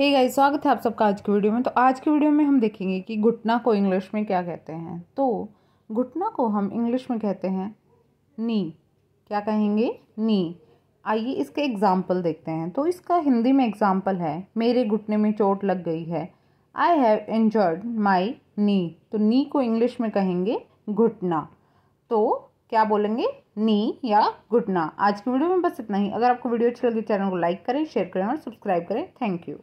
hey guys स्वागत है आप सबका आज की वीडियो में तो आज की वीडियो में हम देखेंगे कि घुटना को इंग्लिश में क्या कहते हैं तो घुटना को हम इंग्लिश में कहते हैं नी क्या कहेंगे नी आइए इसके एग्जाम्पल देखते हैं तो इसका हिंदी में एग्जाम्पल है मेरे घुटने में चोट लग गई है आई हैव इंजर्ड माई नी तो नी को इंग्लिश में कहेंगे घुटना तो क्या बोलेंगे नी या घुटना आज की वीडियो में बस इतना ही अगर आपको वीडियो अच्छी लगी तो चैनल को लाइक करें शेयर करें और सब्सक्राइब करें थैंक यू